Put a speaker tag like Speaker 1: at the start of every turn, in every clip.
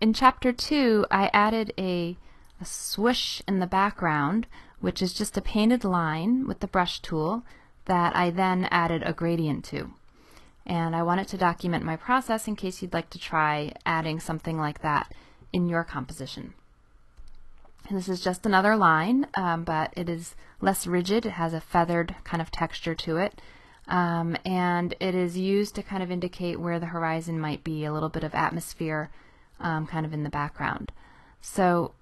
Speaker 1: in chapter two, I added a, a swoosh in the background, which is just a painted line with the brush tool that I then added a gradient to. And I wanted to document my process in case you'd like to try adding something like that in your composition. And this is just another line, um, but it is less rigid. It has a feathered kind of texture to it. Um, and it is used to kind of indicate where the horizon might be, a little bit of atmosphere um, kind of in the background. So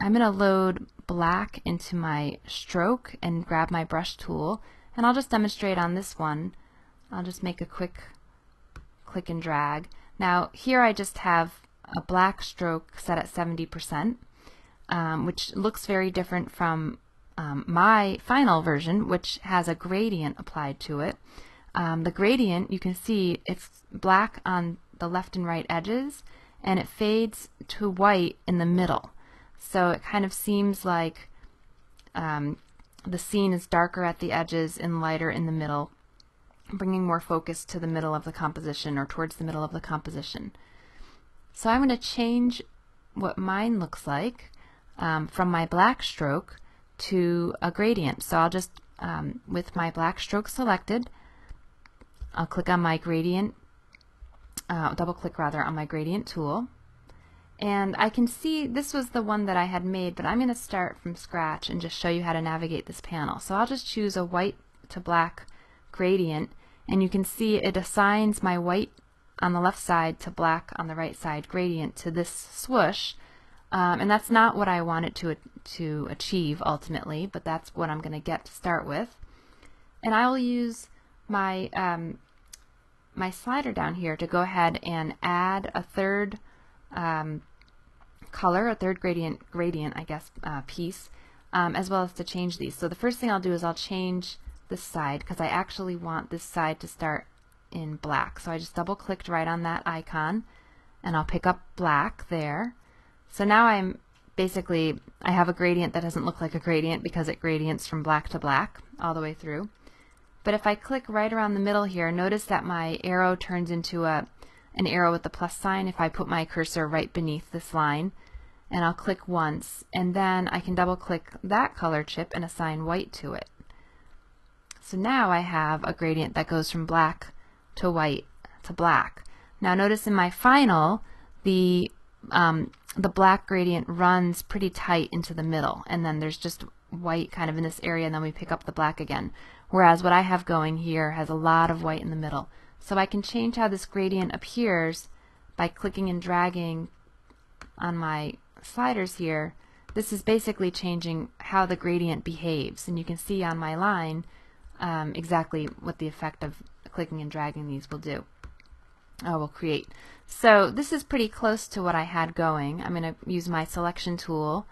Speaker 1: I'm going to load black into my stroke and grab my brush tool and I'll just demonstrate on this one. I'll just make a quick click and drag. Now here I just have a black stroke set at 70%, um, which looks very different from um, my final version, which has a gradient applied to it. Um, the gradient, you can see it's black on the left and right edges, and it fades to white in the middle. So it kind of seems like um, the scene is darker at the edges and lighter in the middle, bringing more focus to the middle of the composition or towards the middle of the composition. So I'm going to change what mine looks like um, from my black stroke to a gradient. So I'll just, um, with my black stroke selected, I'll click on my gradient uh, double click rather on my gradient tool and I can see this was the one that I had made but I'm going to start from scratch and just show you how to navigate this panel. So I'll just choose a white to black gradient and you can see it assigns my white on the left side to black on the right side gradient to this swoosh um, and that's not what I want it to, to achieve ultimately but that's what I'm going to get to start with and I will use my um, my slider down here to go ahead and add a third um, color, a third gradient, gradient I guess, uh, piece, um, as well as to change these. So the first thing I'll do is I'll change this side because I actually want this side to start in black. So I just double clicked right on that icon and I'll pick up black there. So now I'm basically, I have a gradient that doesn't look like a gradient because it gradients from black to black all the way through. But if I click right around the middle here, notice that my arrow turns into a an arrow with a plus sign if I put my cursor right beneath this line. And I'll click once, and then I can double click that color chip and assign white to it. So now I have a gradient that goes from black to white to black. Now notice in my final, the um, the black gradient runs pretty tight into the middle and then there's just white kind of in this area and then we pick up the black again whereas what I have going here has a lot of white in the middle so I can change how this gradient appears by clicking and dragging on my sliders here this is basically changing how the gradient behaves and you can see on my line um, exactly what the effect of clicking and dragging these will do we will create. So this is pretty close to what I had going. I'm going to use my selection tool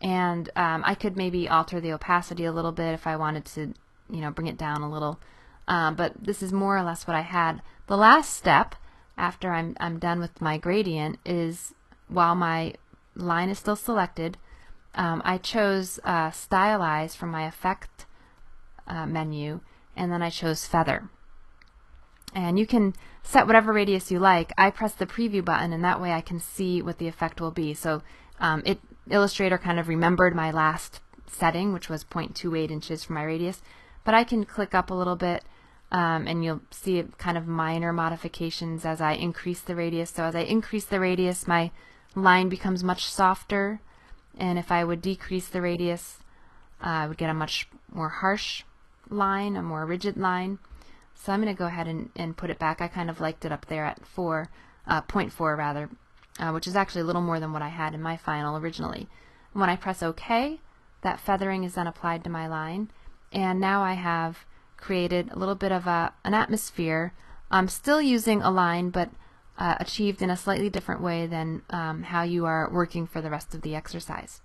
Speaker 1: and um, I could maybe alter the opacity a little bit if I wanted to you know bring it down a little um, but this is more or less what I had. The last step after I'm, I'm done with my gradient is while my line is still selected um, I chose uh, stylize from my effect uh, menu and then I chose feather. And you can set whatever radius you like. I press the preview button and that way I can see what the effect will be. So um, it Illustrator kind of remembered my last setting, which was 0.28 inches for my radius, but I can click up a little bit um, and you'll see kind of minor modifications as I increase the radius. So as I increase the radius, my line becomes much softer, and if I would decrease the radius, uh, I would get a much more harsh line, a more rigid line. So I'm going to go ahead and, and put it back. I kind of liked it up there at 4, uh, 0.4 rather, uh, which is actually a little more than what I had in my final originally. When I press OK, that feathering is then applied to my line. And now I have created a little bit of a, an atmosphere. I'm still using a line, but uh, achieved in a slightly different way than um, how you are working for the rest of the exercise.